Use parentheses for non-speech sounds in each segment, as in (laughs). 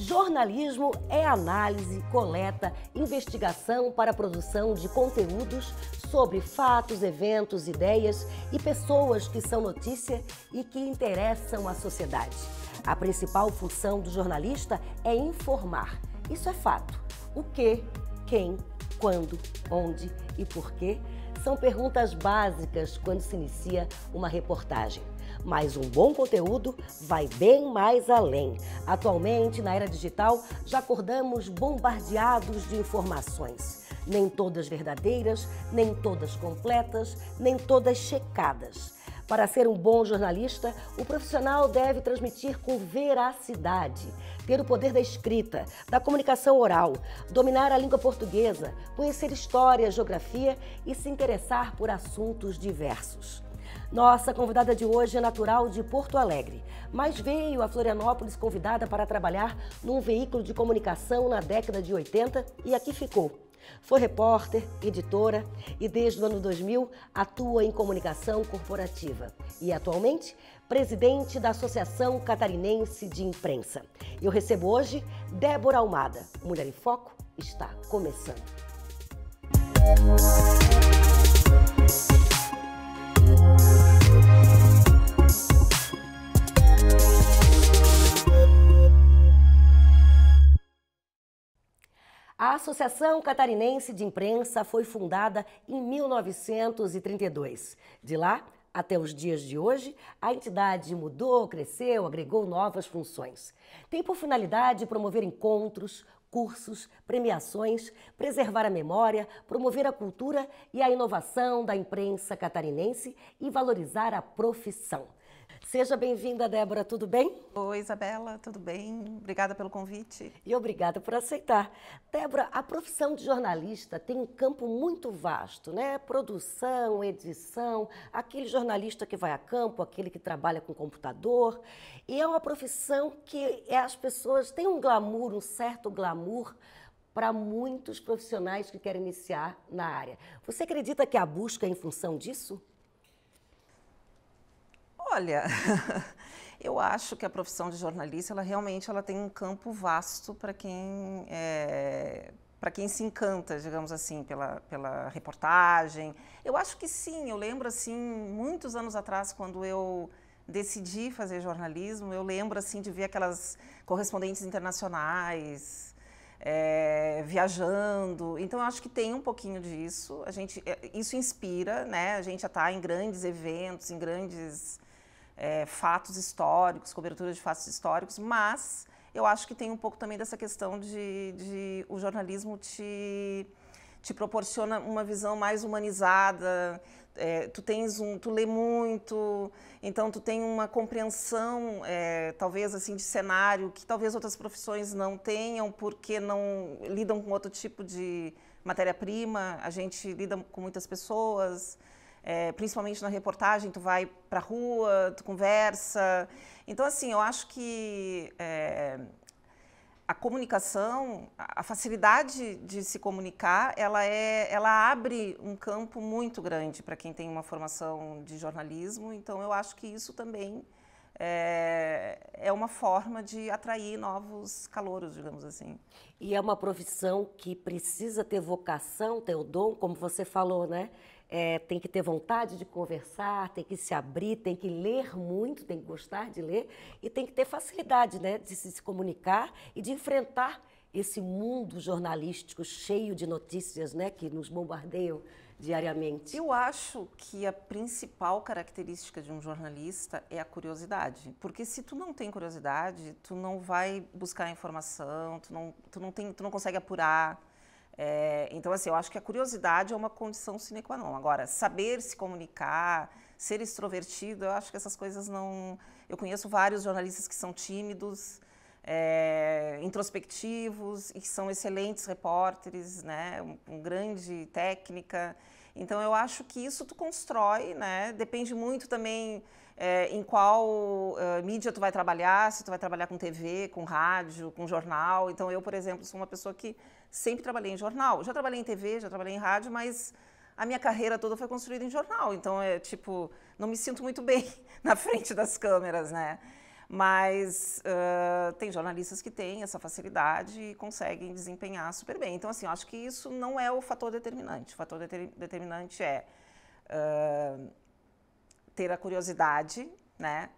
Jornalismo é análise, coleta, investigação para a produção de conteúdos sobre fatos, eventos, ideias e pessoas que são notícia e que interessam a sociedade. A principal função do jornalista é informar. Isso é fato. O que, quem, quando, onde e por quê são perguntas básicas quando se inicia uma reportagem. Mas um bom conteúdo vai bem mais além. Atualmente, na era digital, já acordamos bombardeados de informações. Nem todas verdadeiras, nem todas completas, nem todas checadas. Para ser um bom jornalista, o profissional deve transmitir com veracidade, ter o poder da escrita, da comunicação oral, dominar a língua portuguesa, conhecer história, geografia e se interessar por assuntos diversos. Nossa convidada de hoje é natural de Porto Alegre, mas veio a Florianópolis convidada para trabalhar num veículo de comunicação na década de 80 e aqui ficou. Foi repórter, editora e desde o ano 2000 atua em comunicação corporativa e atualmente presidente da Associação Catarinense de Imprensa. Eu recebo hoje Débora Almada. Mulher em Foco está começando. Música A Associação Catarinense de Imprensa foi fundada em 1932. De lá, até os dias de hoje, a entidade mudou, cresceu, agregou novas funções. Tem por finalidade promover encontros, cursos, premiações, preservar a memória, promover a cultura e a inovação da imprensa catarinense e valorizar a profissão. Seja bem-vinda, Débora, tudo bem? Oi, Isabela, tudo bem? Obrigada pelo convite. E obrigada por aceitar. Débora, a profissão de jornalista tem um campo muito vasto, né? Produção, edição, aquele jornalista que vai a campo, aquele que trabalha com computador. E é uma profissão que é, as pessoas têm um glamour, um certo glamour glamour para muitos profissionais que querem iniciar na área. Você acredita que a busca é em função disso? Olha, (laughs) eu acho que a profissão de jornalista, ela realmente ela tem um campo vasto para quem é, para quem se encanta, digamos assim, pela, pela reportagem. Eu acho que sim, eu lembro assim, muitos anos atrás, quando eu decidi fazer jornalismo, eu lembro assim de ver aquelas correspondentes internacionais, é, viajando. Então, eu acho que tem um pouquinho disso. A gente, é, isso inspira, né? A gente já está em grandes eventos, em grandes é, fatos históricos, cobertura de fatos históricos, mas eu acho que tem um pouco também dessa questão de, de o jornalismo te, te proporciona uma visão mais humanizada, é, tu tens um, tu lê muito, então tu tem uma compreensão, é, talvez assim, de cenário que talvez outras profissões não tenham, porque não lidam com outro tipo de matéria-prima. A gente lida com muitas pessoas, é, principalmente na reportagem, tu vai para rua, tu conversa. Então assim, eu acho que é, a comunicação, a facilidade de se comunicar, ela, é, ela abre um campo muito grande para quem tem uma formação de jornalismo. Então, eu acho que isso também é, é uma forma de atrair novos calouros, digamos assim. E é uma profissão que precisa ter vocação, ter o dom, como você falou, né? é, tem que ter vontade de conversar, tem que se abrir, tem que ler muito, tem que gostar de ler e tem que ter facilidade né, de se comunicar e de enfrentar esse mundo jornalístico cheio de notícias né, que nos bombardeiam diariamente. Eu acho que a principal característica de um jornalista é a curiosidade, porque se tu não tem curiosidade, tu não vai buscar informação, tu não, tu não, tem, tu não consegue apurar, é, então, assim, eu acho que a curiosidade é uma condição sine qua non. Agora, saber se comunicar, ser extrovertido, eu acho que essas coisas não. Eu conheço vários jornalistas que são tímidos, é, introspectivos e que são excelentes repórteres, né? Um, um, grande técnica. Então eu acho que isso tu constrói, né? Depende muito também é, em qual uh, mídia tu vai trabalhar, se tu vai trabalhar com TV, com rádio, com jornal. Então eu, por exemplo, sou uma pessoa que sempre trabalhei em jornal. Já trabalhei em TV, já trabalhei em rádio, mas a minha carreira toda foi construída em jornal. Então é tipo, não me sinto muito bem (laughs) na frente das câmeras, né? Mas uh, tem jornalistas que têm essa facilidade e conseguem desempenhar super bem. Então, assim, eu acho que isso não é o fator determinante. O fator determinante é uh, ter a curiosidade, né?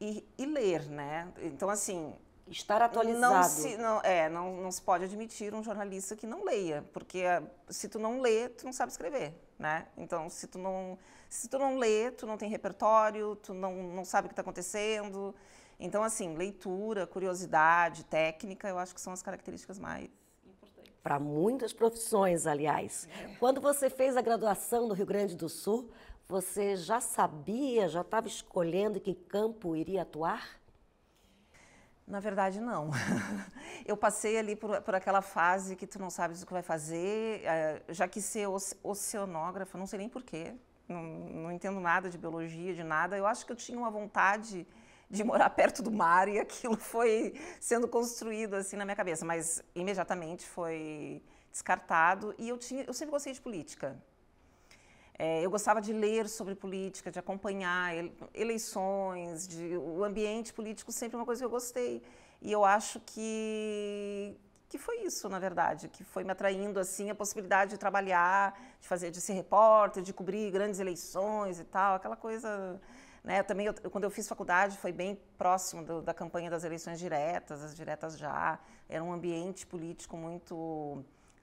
E, e ler, né? Então, assim, estar atualizado. Não se, não, é, não, não se pode admitir um jornalista que não leia, porque é, se tu não lê, tu não sabe escrever, né? Então, se tu não, se tu não lê, tu não tem repertório, tu não, não sabe o que está acontecendo. Então, assim, leitura, curiosidade, técnica, eu acho que são as características mais importantes. Para muitas profissões, aliás. É. Quando você fez a graduação no Rio Grande do Sul, você já sabia, já estava escolhendo que campo iria atuar? Na verdade, não. (laughs) Eu passei ali por, por aquela fase que tu não sabes o que vai fazer, eh, já que ser oceanógrafa, não sei nem porquê, não, não entendo nada de biologia, de nada. Eu acho que eu tinha uma vontade de morar (laughs) perto do mar e aquilo foi sendo construído assim na minha cabeça, mas imediatamente foi descartado e eu tinha eu sempre gostei de política. É, eu gostava de ler sobre política, de acompanhar eleições, de, o ambiente político sempre é uma coisa que eu gostei. E eu acho que que foi isso, na verdade, que foi me atraindo assim a possibilidade de trabalhar, de fazer, de ser repórter, de cobrir grandes eleições e tal, aquela coisa, né? Eu também eu, quando eu fiz faculdade foi bem próximo do, da campanha das eleições diretas, as diretas já, era um ambiente político muito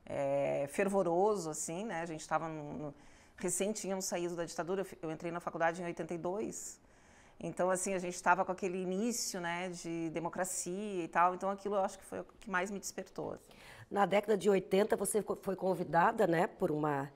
é, fervoroso assim, né? A gente estava no, no recém tinham saído da ditadura, eu entrei na faculdade em 82. Então, assim, a gente estava com aquele início, né, de democracia e tal. Então, aquilo eu acho que foi o que mais me despertou. Assim. Na década de 80, você foi convidada, né, por uma,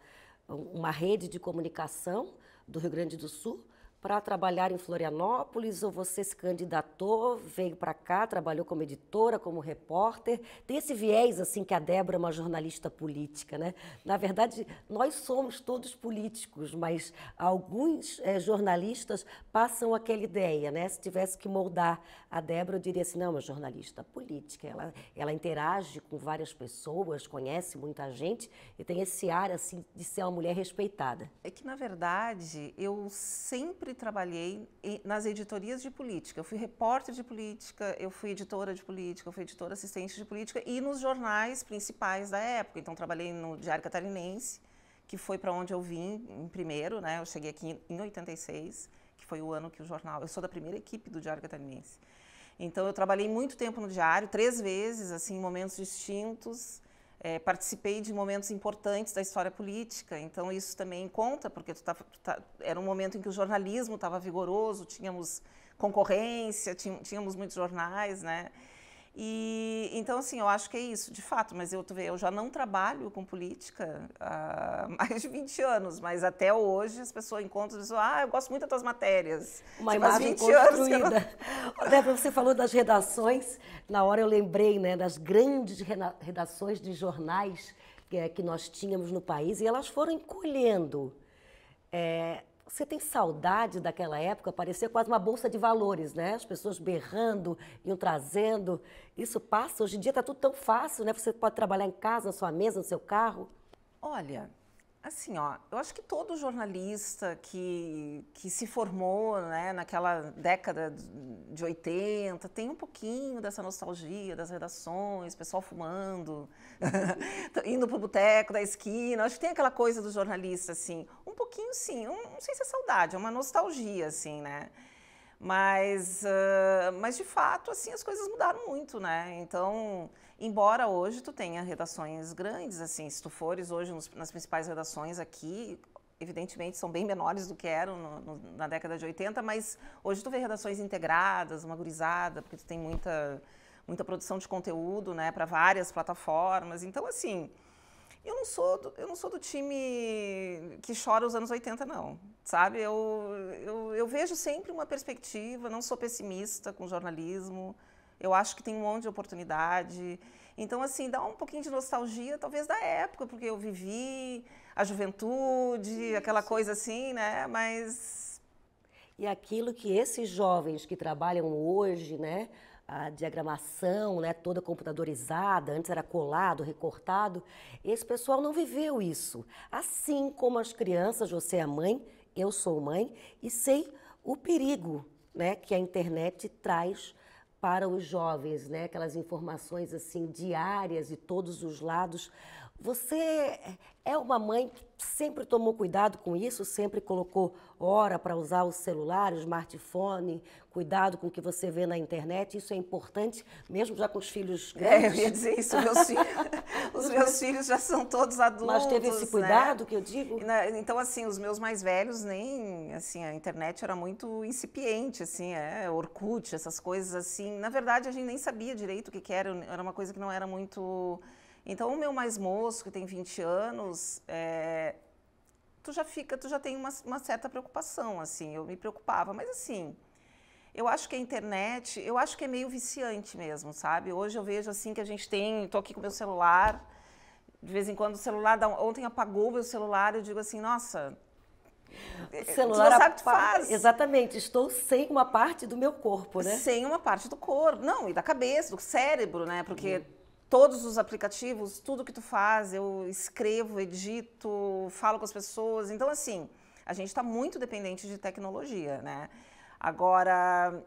uma rede de comunicação do Rio Grande do Sul para trabalhar em Florianópolis ou você se candidatou, veio para cá, trabalhou como editora, como repórter? Tem esse viés assim que a Débora é uma jornalista política, né? Na verdade, nós somos todos políticos, mas alguns é, jornalistas passam aquela ideia, né? Se tivesse que moldar a Débora, eu diria assim, não, é uma jornalista política, ela, ela interage com várias pessoas, conhece muita gente e tem esse ar assim de ser uma mulher respeitada. É que na verdade, eu sempre sempre trabalhei nas editorias de política. Eu fui repórter de política, eu fui editora de política, eu fui editora assistente de política e nos jornais principais da época. Então, trabalhei no Diário Catarinense, que foi para onde eu vim em primeiro, né? Eu cheguei aqui em 86, que foi o ano que o jornal. Eu sou da primeira equipe do Diário Catarinense. Então, eu trabalhei muito tempo no Diário, três vezes, assim, em momentos distintos é, participei de momentos importantes da história política, então isso também conta, porque tá, tá, era um momento em que o jornalismo estava vigoroso, tínhamos concorrência, tínhamos muitos jornais, né? E então assim, eu acho que é isso, de fato, mas eu eu já não trabalho com política há (laughs) mais de 20 anos, mas até hoje as pessoas encontram e dizem: "Ah, eu gosto muito das tuas matérias". Uma Tem tipo, imagem construída. Não... (laughs) Débora, você falou das redações, na hora eu lembrei, né, das grandes redações de jornais eh, que nós tínhamos no país e elas foram encolhendo. É, você tem saudade daquela época? Parecia quase uma bolsa de valores, né? As pessoas berrando, iam trazendo. Isso passa? Hoje em dia está tudo tão fácil, né? Você pode trabalhar em casa, na sua mesa, no seu carro. Olha, Assim, ó, eu acho que todo jornalista que, que se formou né, naquela década de 80 tem um pouquinho dessa nostalgia das redações, pessoal fumando, (laughs) indo pro boteco da esquina. Acho que tem aquela coisa do jornalista, assim, um pouquinho sim, um, não sei se é saudade, é uma nostalgia, assim, né? Mas, uh, mas de fato, assim, as coisas mudaram muito, né? Então, embora hoje tu tenha redações grandes, assim, se tu fores hoje nos, nas principais redações aqui, evidentemente são bem menores do que eram no, no, na década de 80, mas hoje tu vê redações integradas, uma gurizada, porque tu tem muita, muita produção de conteúdo, né, para várias plataformas. Então, assim, eu não sou do, eu não sou do time que chora os anos 80, não. Sabe? Eu, eu, eu vejo sempre uma perspectiva, não sou pessimista com jornalismo. Eu acho que tem um monte de oportunidade. Então, assim, dá um pouquinho de nostalgia, talvez da época, porque eu vivi a juventude, Isso. aquela coisa assim, né? Mas. E aquilo que esses jovens que trabalham hoje, né? a diagramação né, toda computadorizada, antes era colado, recortado. Esse pessoal não viveu isso. Assim como as crianças, você é mãe, eu sou mãe e sei o perigo né, que a internet traz para os jovens, né, aquelas informações assim diárias de todos os lados. Você é uma mãe que sempre tomou cuidado com isso, sempre colocou hora para usar o celular, o smartphone, cuidado com o que você vê na internet. Isso é importante, mesmo já com os filhos grandes. É, eu ia dizer isso. Meus filhos, (laughs) os meus filhos já são todos adultos. Mas teve esse né? cuidado né? que eu digo? Então, assim, os meus mais velhos nem, assim, a internet era muito incipiente, assim, é, Orkut, essas coisas assim. Na verdade, a gente nem sabia direito o que, que era. Era uma coisa que não era muito então, o meu mais moço, que tem 20 anos, é, tu já fica, tu já tem uma, uma certa preocupação, assim. Eu me preocupava, mas assim, eu acho que a internet, eu acho que é meio viciante mesmo, sabe? Hoje eu vejo assim que a gente tem, estou aqui com o meu celular, de vez em quando o celular dá, ontem apagou meu celular, eu digo assim, nossa, o eh, celular tu sabe o que faz. Exatamente, estou sem uma parte do meu corpo, né? Sem uma parte do corpo, não, e da cabeça, do cérebro, né? Porque uhum todos os aplicativos, tudo que tu faz, eu escrevo, edito, falo com as pessoas. Então, assim, a gente está muito dependente de tecnologia, né? Agora,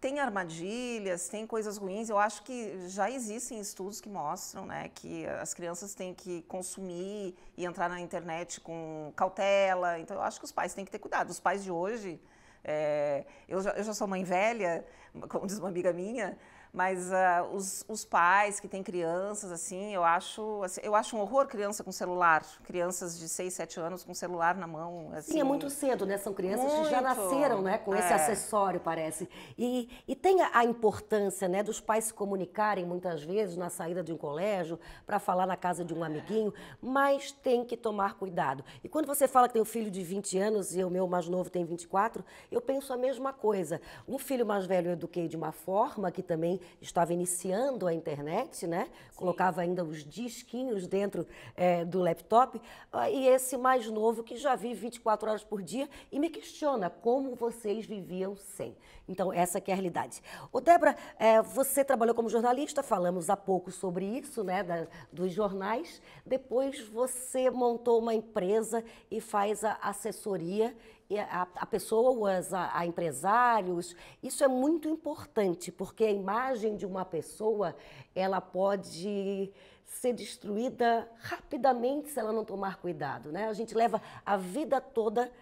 tem armadilhas, tem coisas ruins. Eu acho que já existem estudos que mostram né, que as crianças têm que consumir e entrar na internet com cautela. Então, eu acho que os pais têm que ter cuidado. Os pais de hoje. É, eu, já, eu já sou mãe velha, como diz uma amiga minha, mas uh, os, os, pais que têm crianças, assim, eu acho, assim, eu acho um horror criança com celular. Crianças de 6, 7 anos com celular na mão. Assim. Sim, é assim. muito cedo, né? São crianças muito. que já nasceram né, com esse é. acessório, parece. E, e tem a, a, importância né, dos pais se comunicarem muitas vezes na saída de um colégio, para falar na casa de um amiguinho, mas tem que tomar cuidado. E quando você fala que tem um filho de 20 anos e o meu mais novo tem 24, eu penso a mesma coisa. Um filho mais velho eu eduquei de uma forma que também estava iniciando a internet, né? Sim. Colocava ainda os disquinhos dentro é, do laptop. Ah, e esse mais novo que já vive 24 horas por dia e me questiona como vocês viviam sem. Então, essa que é a realidade. Ô, Débora, é, você trabalhou como jornalista, falamos há pouco sobre isso, né? Da, dos jornais. Depois você montou uma empresa e faz a assessoria a, a pessoas, a, a empresários. Isso é muito importante, porque a imagem de uma pessoa, ela pode ser destruída rapidamente se ela não tomar cuidado, né? A gente leva a vida toda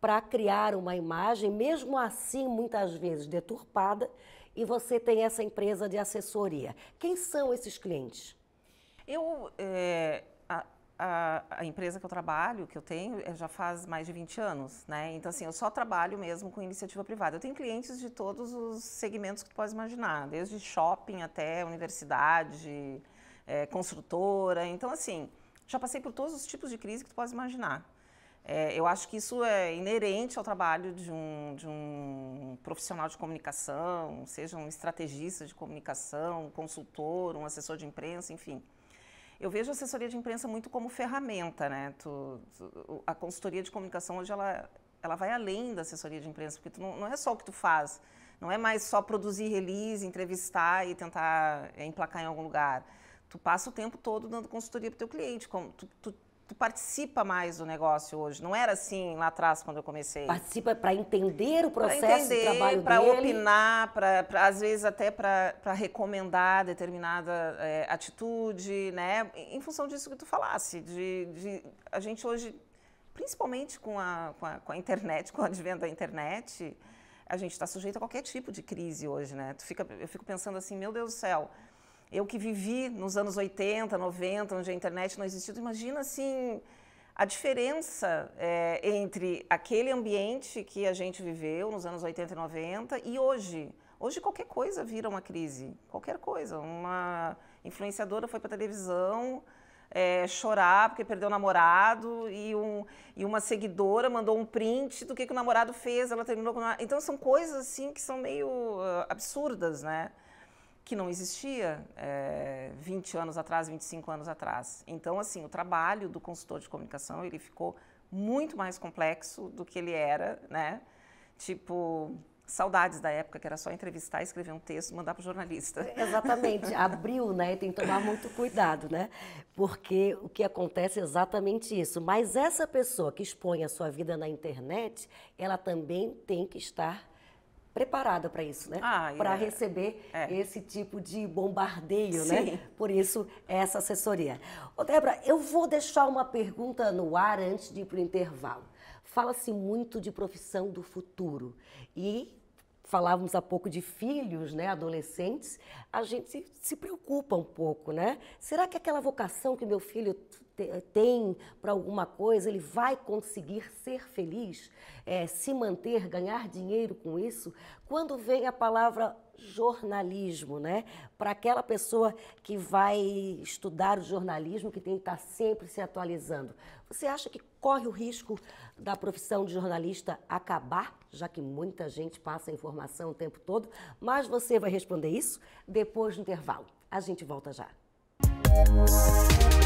para criar uma imagem, mesmo assim muitas vezes deturpada, e você tem essa empresa de assessoria. Quem são esses clientes? Eu é, a, a, empresa que eu trabalho, que eu tenho, eh, já faz mais de 20 anos, né? Então, assim, eu só trabalho mesmo com iniciativa privada. Eu tenho clientes de todos os segmentos que tu pode imaginar, desde shopping até universidade, é, construtora. Então, assim, já passei por todos os tipos de crise que tu pode imaginar. É, eu acho que isso é inerente ao trabalho de um, de um profissional de comunicação, seja um estrategista de comunicação, um consultor, um assessor de imprensa, enfim. Eu vejo a assessoria de imprensa muito como ferramenta, né? Tu, tu, a consultoria de comunicação hoje ela, ela vai além da assessoria de imprensa, porque tu não, não é só o que tu faz, não é mais só produzir release, entrevistar e tentar é, emplacar em algum lugar. Tu passa o tempo todo dando consultoria para o teu cliente, como, tu, tu tu participa mais do negócio hoje. Não era assim lá atrás quando eu comecei. Participa para entender o processo de trabalho pra dele. Para opinar, para às vezes até para recomendar determinada é, atitude, né? Em função disso que tu falasse, de, de a gente hoje, principalmente com a, com a, com a internet, (laughs) com o advento da internet, a gente está sujeito a qualquer tipo de crise hoje, né? Tu fica, eu fico pensando assim, meu Deus do céu eu que vivi nos anos 80, 90, onde a internet não existia, imagina assim a diferença é, entre aquele ambiente que a gente viveu nos anos 80 e 90 e hoje. Hoje qualquer coisa vira uma crise, qualquer coisa. Uma influenciadora foi para televisão é, chorar porque perdeu o namorado e, um, e uma seguidora mandou um print do que, que o namorado fez, ela terminou com... Então são coisas assim que são meio uh, absurdas, né? que não existia é, eh, 20 anos atrás, 25 anos atrás. Então, assim, o trabalho do consultor de comunicação, ele ficou muito mais complexo do que ele era, né? Tipo, saudades da época que era só entrevistar, escrever um texto, mandar para o jornalista. (laughs) Exatamente, abriu, né? E tem que tomar muito cuidado, né? Porque o que acontece é exatamente isso. Mas essa pessoa que expõe a sua vida na internet, ela também tem que estar preparada para isso, né? Ah, para é. receber é. esse tipo de bombardeio, né? Sim. né? Por isso, essa assessoria. Ô, Débora, eu vou deixar uma pergunta no ar antes de ir para o intervalo. Fala-se muito de profissão do futuro e falávamos há pouco de filhos, né, adolescentes, a gente se preocupa um pouco, né? Será que aquela vocação que meu filho tem para alguma coisa, ele vai conseguir ser feliz, é, se manter, ganhar dinheiro com isso? Quando vem a palavra jornalismo, né? Para aquela pessoa que vai estudar o jornalismo, que tem que estar tá sempre se atualizando, você acha que corre o risco da profissão de jornalista acabar, já que muita gente passa a informação o tempo todo, mas você vai responder isso depois do intervalo. A gente volta já. Música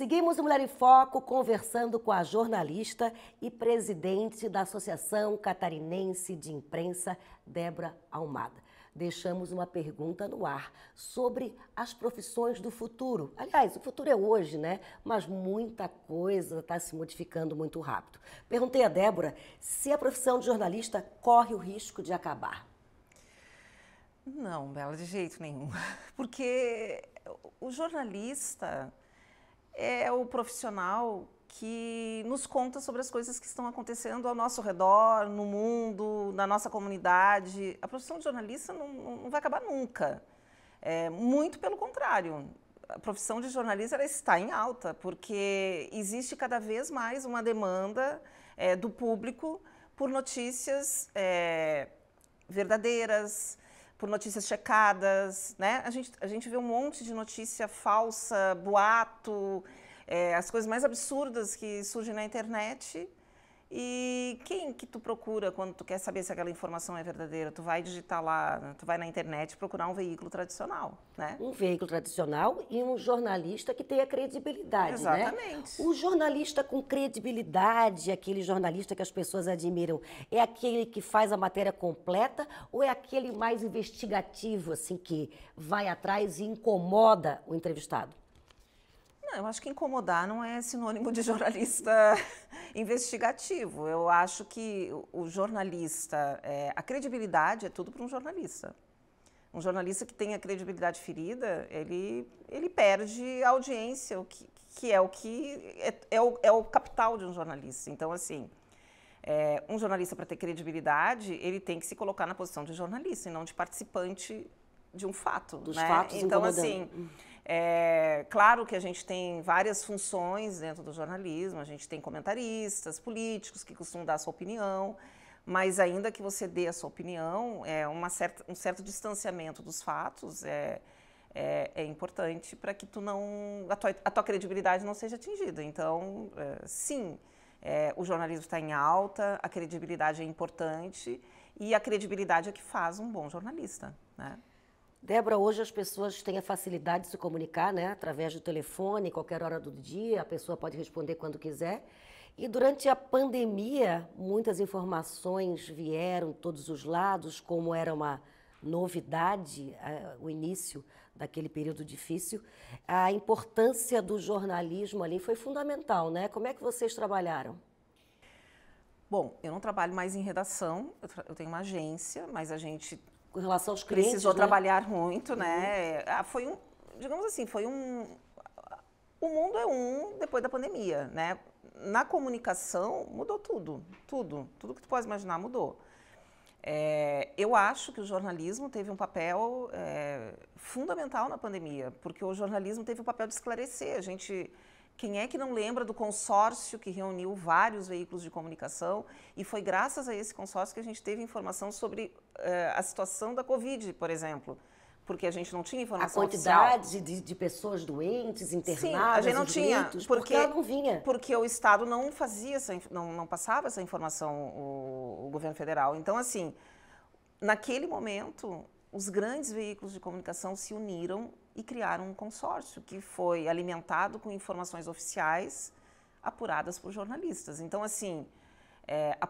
Seguimos o Mulher em Foco conversando com a jornalista e presidente da Associação Catarinense de Imprensa, Débora Almada. Deixamos uma pergunta no ar sobre as profissões do futuro. Aliás, o futuro é hoje, né? Mas muita coisa está se modificando muito rápido. Perguntei a Débora se a profissão de jornalista corre o risco de acabar. Não, Bela, de jeito nenhum. (laughs) Porque o jornalista, é o profissional que nos conta sobre as coisas que estão acontecendo ao nosso redor, no mundo, na nossa comunidade. A profissão de jornalista não, não vai acabar nunca. É, muito pelo contrário. A profissão de jornalista está em alta, porque existe cada vez mais uma demanda é, do público por notícias é, verdadeiras, por notícias checadas, né? A gente, a gente vê um monte de notícia falsa, boato, é, as coisas mais absurdas que surgem na internet e quem que tu procura quando tu quer saber se aquela informação é verdadeira? Tu vai digitar lá, tu vai na internet procurar um veículo tradicional, né? Um veículo tradicional e um jornalista que tenha credibilidade, né? Exatamente. Né? O jornalista com credibilidade, aquele jornalista que as pessoas admiram, é aquele que faz a matéria completa ou é aquele mais investigativo, assim, que vai atrás e incomoda o entrevistado? eu acho que incomodar não é sinônimo de jornalista (laughs) investigativo. Eu acho que o jornalista, é, a credibilidade é tudo para um jornalista. Um jornalista que tem a credibilidade ferida, ele, ele perde a audiência, o que, que é o que é, é, o, é o capital de um jornalista. Então, assim, é, um jornalista para ter credibilidade, ele tem que se colocar na posição de jornalista e não de participante de um fato. Dos né? fatos Então, assim. Hum. É, claro que a gente tem várias funções dentro do jornalismo, a gente tem comentaristas, políticos que costumam dar a sua opinião, mas ainda que você dê a sua opinião, é uma certa, um certo distanciamento dos fatos é, é, é importante para que tu não a tua, a tua, credibilidade não seja atingida. Então, é, sim, é, o jornalismo está em alta, a credibilidade é importante e a credibilidade é que faz um bom jornalista, né? Débora, hoje as pessoas têm a facilidade de se comunicar, né? Através do telefone, qualquer hora do dia, a pessoa pode responder quando quiser. E durante a pandemia, muitas informações vieram de todos os lados, como era uma novidade, é, o início daquele período difícil. A importância do jornalismo ali foi fundamental, né? Como é que vocês trabalharam? Bom, eu não trabalho mais em redação, eu, eu tenho uma agência, mas a gente com relação aos clientes. Precisou né? trabalhar muito, né? Uhum. É, ah, foi um, digamos assim, foi um. O mundo é um depois da pandemia, né? Na comunicação mudou tudo, tudo, tudo que tu pode imaginar mudou. É, eu acho que o jornalismo teve um papel é, fundamental na pandemia, porque o jornalismo teve o papel de esclarecer. A gente quem é que não lembra do consórcio que reuniu vários veículos de comunicação? E foi graças a esse consórcio que a gente teve informação sobre uh, a situação da Covid, por exemplo porque a gente não tinha informação A quantidade de, de, pessoas doentes, internadas, Sim, a gente não tinha, porque, porque, ela não vinha. Porque o Estado não fazia, essa, não, não passava essa informação, o, o, governo federal. Então, assim, naquele momento, os grandes veículos de comunicação se uniram e criaram um consórcio que foi alimentado com informações oficiais apuradas por jornalistas. Então, assim, é, a,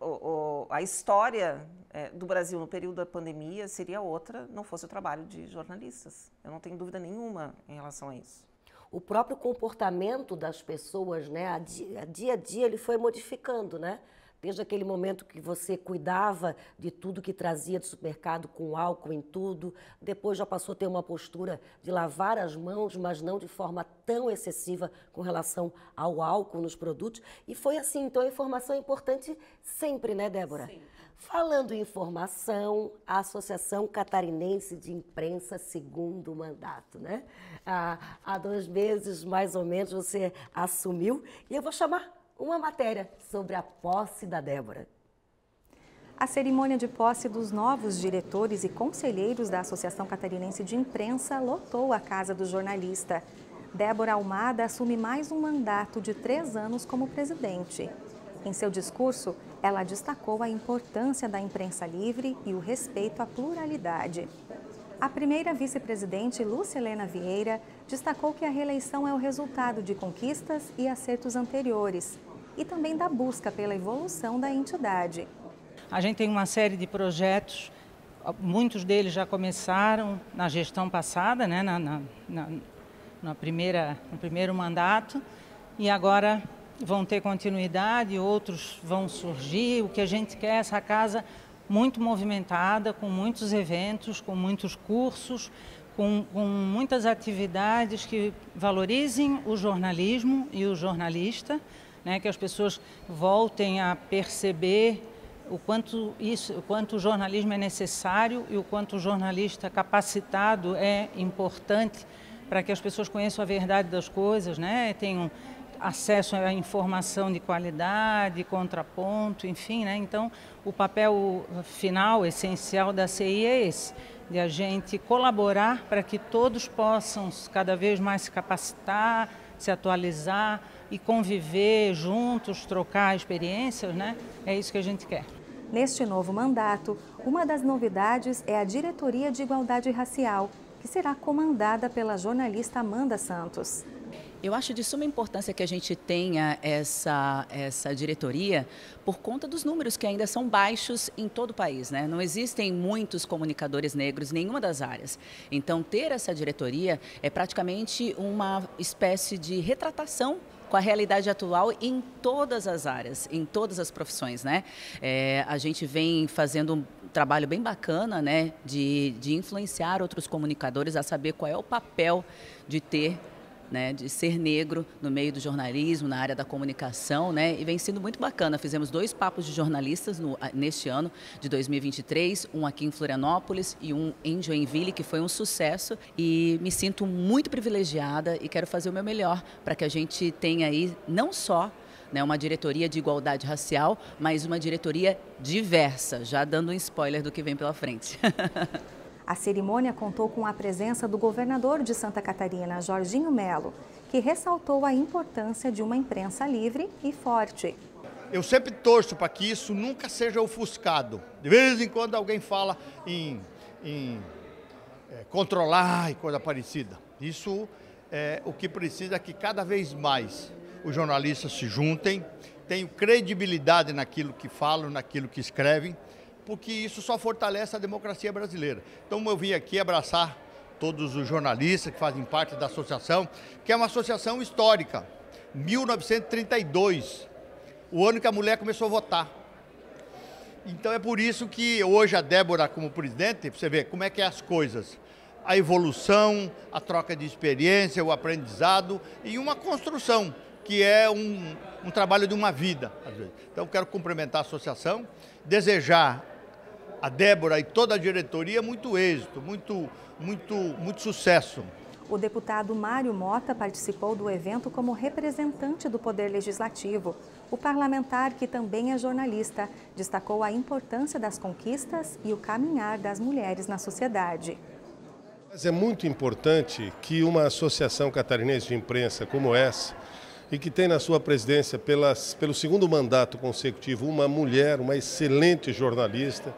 o, o, a, história é, do Brasil no período da pandemia seria outra, não fosse o trabalho de jornalistas. Eu não tenho dúvida nenhuma em relação a isso. O próprio comportamento das pessoas, né, a dia a dia, ele foi modificando, né? Desde aquele momento que você cuidava de tudo que trazia do supermercado com álcool em tudo, depois já passou a ter uma postura de lavar as mãos, mas não de forma tão excessiva com relação ao álcool nos produtos. E foi assim, então a informação é importante sempre, né, Débora? Sim. Falando em informação, a Associação Catarinense de Imprensa, segundo mandato, né? Há, há dois meses, mais ou menos, você assumiu. E eu vou chamar uma matéria sobre a posse da Débora. A cerimônia de posse dos novos diretores e conselheiros da Associação Catarinense de Imprensa lotou a casa do jornalista. Débora Almada assume mais um mandato de três anos como presidente. Em seu discurso, ela destacou a importância da imprensa livre e o respeito à pluralidade. A primeira vice-presidente, Lúcia Helena Vieira, destacou que a reeleição é o resultado de conquistas e acertos anteriores e também da busca pela evolução da entidade. A gente tem uma série de projetos, muitos deles já começaram na gestão passada, né, na, na, na primeira, no primeiro mandato, e agora vão ter continuidade, outros vão surgir. O que a gente quer é essa casa muito movimentada, com muitos eventos, com muitos cursos, com, com, muitas atividades que valorizem o jornalismo e o jornalista, né, que as pessoas voltem a perceber o quanto, isso, o quanto o jornalismo é necessário e o quanto o jornalista capacitado é importante para que as pessoas conheçam a verdade das coisas, né, tenham acesso à informação de qualidade, contraponto, enfim. Né, então, o papel final, essencial da CI é esse, de a gente colaborar para que todos possam cada vez mais se capacitar, se atualizar, e conviver juntos, trocar experiências, né? É isso que a gente quer. Neste novo mandato, uma das novidades é a Diretoria de Igualdade Racial, que será comandada pela jornalista Amanda Santos. Eu acho de suma importância que a gente tenha essa, essa diretoria por conta dos números que ainda são baixos em todo o país. Né? Não existem muitos comunicadores negros em nenhuma das áreas. Então, ter essa diretoria é praticamente uma espécie de retratação com a realidade atual em todas as áreas, em todas as profissões, né? É, a gente vem fazendo um trabalho bem bacana, né, de, de influenciar outros comunicadores a saber qual é o papel de ter né, de ser negro no meio do jornalismo, na área da comunicação, né, e vem sendo muito bacana. Fizemos dois papos de jornalistas no, neste ano de 2023, um aqui em Florianópolis e um em Joinville, que foi um sucesso. E me sinto muito privilegiada e quero fazer o meu melhor para que a gente tenha aí não só né, uma diretoria de igualdade racial, mas uma diretoria diversa, já dando um spoiler do que vem pela frente. (laughs) A cerimônia contou com a presença do governador de Santa Catarina, Jorginho Melo, que ressaltou a importância de uma imprensa livre e forte. Eu sempre torço para que isso nunca seja ofuscado. De vez em quando alguém fala em, em é, controlar e coisa parecida. Isso é o que precisa é que cada vez mais os jornalistas se juntem, tenham credibilidade naquilo que falam, naquilo que escrevem porque isso só fortalece a democracia brasileira. Então eu vim aqui abraçar todos os jornalistas que fazem parte da associação, que é uma associação histórica. 1932, o ano que a mulher começou a votar. Então é por isso que hoje a Débora, como presidente, você vê como é que é as coisas. A evolução, a troca de experiência, o aprendizado e uma construção, que é um, um trabalho de uma vida. Então quero cumprimentar a associação, desejar a Débora e toda a diretoria muito êxito, muito, muito, muito sucesso. O deputado Mário Mota participou do evento como representante do Poder Legislativo. O parlamentar, que também é jornalista, destacou a importância das conquistas e o caminhar das mulheres na sociedade. Mas é muito importante que uma associação catarinense de imprensa como essa, e que tem na sua presidência, pelas, pelo segundo mandato consecutivo, uma mulher, uma excelente jornalista,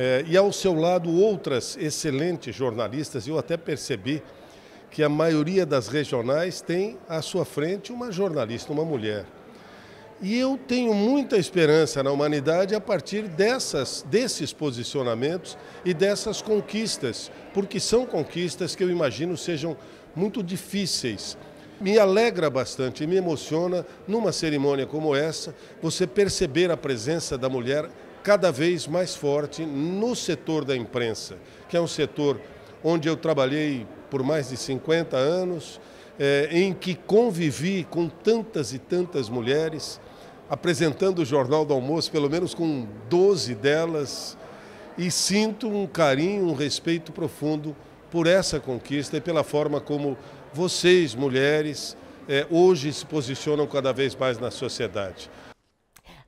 é, e ao seu lado outras excelentes jornalistas, eu até percebi que a maioria das regionais tem à sua frente uma jornalista, uma mulher. E eu tenho muita esperança na humanidade a partir dessas, desses posicionamentos e dessas conquistas, porque são conquistas que eu imagino sejam muito difíceis. Me alegra bastante, me emociona, numa cerimônia como essa, você perceber a presença da mulher cada vez mais forte no setor da imprensa, que é um setor onde eu trabalhei por mais de 50 anos, é, em que convivi com tantas e tantas mulheres, apresentando o Jornal do Almoço, pelo menos com 12 delas, e sinto um carinho, um respeito profundo por essa conquista e pela forma como vocês, mulheres, é, hoje se posicionam cada vez mais na sociedade.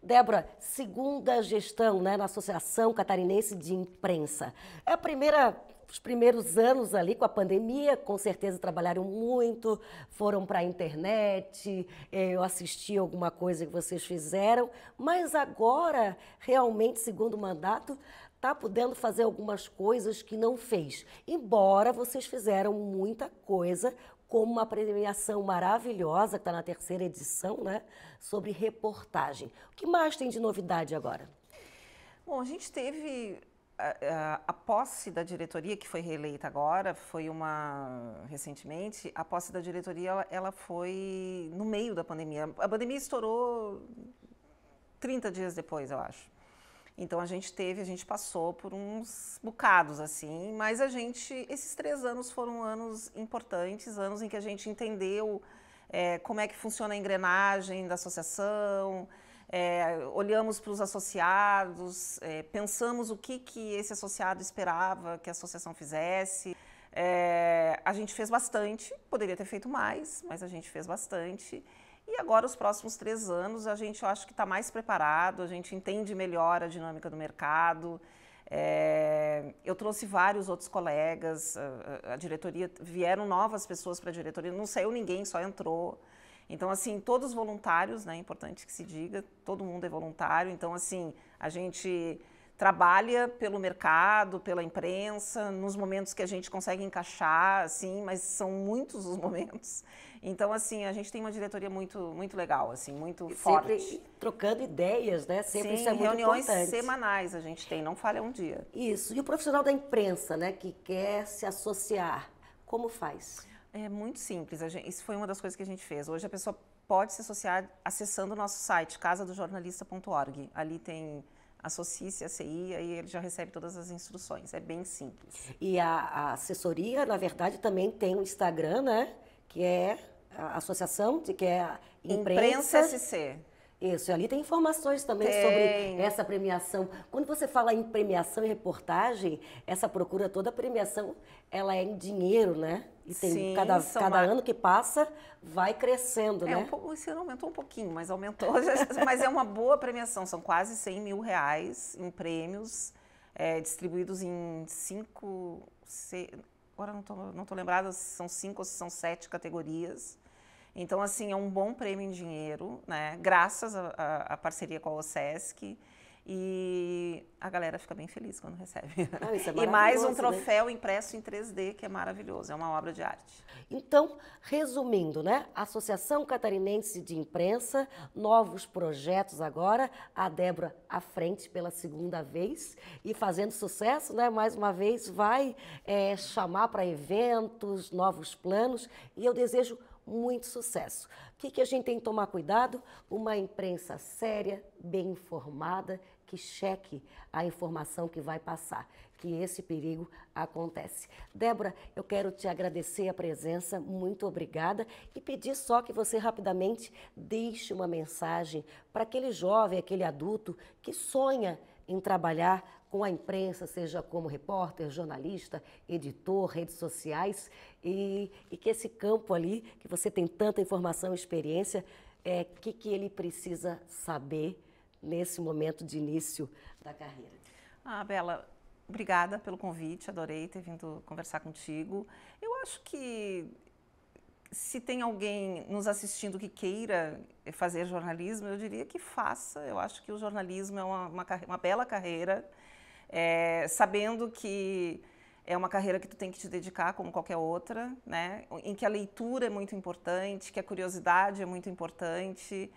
Débora, segunda gestão né, na Associação Catarinense de Imprensa. É a primeira os primeiros anos ali com a pandemia, com certeza trabalharam muito, foram para a internet, eh, eu assisti alguma coisa que vocês fizeram, mas agora, realmente, segundo mandato, está podendo fazer algumas coisas que não fez. Embora vocês fizeram muita coisa como uma premiação maravilhosa, que está na terceira edição, né? sobre reportagem. O que mais tem de novidade agora? Bom, a gente teve a, a, a, posse da diretoria, que foi reeleita agora, foi uma. recentemente, a posse da diretoria ela, ela foi no meio da pandemia. A pandemia estourou 30 dias depois, eu acho. Então a gente teve, a gente passou por uns bocados assim, mas a gente, esses três anos foram anos importantes, anos em que a gente entendeu é, como é que funciona a engrenagem da associação, é, olhamos para os associados, é, pensamos o que, que esse associado esperava que a associação fizesse. É, a gente fez bastante, poderia ter feito mais, mas a gente fez bastante. E agora, os próximos três anos, a gente eu acho que está mais preparado, a gente entende melhor a dinâmica do mercado. É, eu trouxe vários outros colegas, a, a diretoria, vieram novas pessoas para a diretoria, não saiu ninguém, só entrou. Então, assim, todos voluntários, né? Importante que se diga, todo mundo é voluntário. Então, assim, a gente trabalha pelo mercado, pela imprensa, nos momentos que a gente consegue encaixar, assim, mas são muitos os (laughs) momentos. Então, assim, a gente tem uma diretoria muito, muito legal, assim, muito e forte. Sempre trocando ideias, né? Sempre Sim, isso é muito reuniões importante. semanais a gente tem, não falha um dia. Isso. E o profissional da imprensa, né, que quer se associar, como faz? É muito simples. Gente, isso foi uma das coisas que a gente fez. Hoje a pessoa pode se associar acessando o nosso site, casadojornalista.org. Ali tem associe-se à CI, aí ele já recebe todas as instruções. É bem simples. E a, a assessoria, na verdade, também tem um Instagram, né? Que é a associação, de, que é a imprensa... Imprensa SC. Isso, e ali tem informações também tem. sobre essa premiação. Quando você fala em premiação e reportagem, essa procura toda, a premiação, ela é em dinheiro, né? E tem Sim, cada, cada ano que passa vai crescendo, é, né? Um pouco, esse ano aumentou um pouquinho, mas aumentou. (laughs) mas é uma boa premiação, são quase 100 mil reais em prêmios é, distribuídos em cinco. Seis, agora não estou não tô lembrada se são cinco ou se são sete categorias. Então, assim, é um bom prêmio em dinheiro, né? Graças à parceria com a OSESC e a galera fica bem feliz quando recebe. (laughs) Ah, é e mais um né? troféu né? impresso em 3D, que é maravilhoso, é uma obra de arte. Então, resumindo, né? Associação Catarinense de Imprensa, novos projetos agora, a Débora à frente pela segunda vez e fazendo sucesso, né? Mais uma vez, vai é, chamar para eventos, novos planos e eu desejo muito sucesso. O que, que a gente tem que tomar cuidado? Uma imprensa séria, bem informada que cheque a informação que vai passar, que esse perigo acontece. Débora, eu quero te agradecer a presença, muito obrigada e pedir só que você rapidamente deixe uma mensagem para aquele jovem, aquele adulto que sonha em trabalhar com a imprensa, seja como repórter, jornalista, editor, redes sociais, e, e que esse campo ali, que você tem tanta informação e experiência, é que, que ele precisa saber nesse momento de início da carreira. Ah, Bela, obrigada pelo convite, adorei ter vindo conversar contigo. Eu acho que se tem alguém nos assistindo que queira eh, fazer jornalismo, eu diria que faça. Eu acho que o jornalismo é uma, uma, uma bela carreira, é, sabendo que é uma carreira que tu tem que te dedicar como qualquer outra, né? Em que a leitura é muito importante, que a curiosidade é muito importante.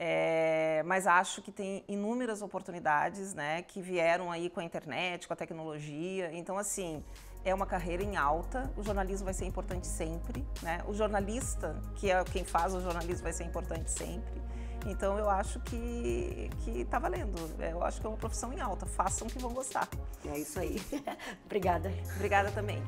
É, mas acho que tem inúmeras oportunidades né, que vieram aí com a internet, com a tecnologia. Então, assim, é uma carreira em alta, o jornalismo vai ser importante sempre. Né? O jornalista, que é quem faz o jornalismo, vai ser importante sempre. Então eu acho que, que tá valendo. Eu acho que é uma profissão em alta. Façam que vão gostar. É isso aí. (laughs) Obrigada. Obrigada também.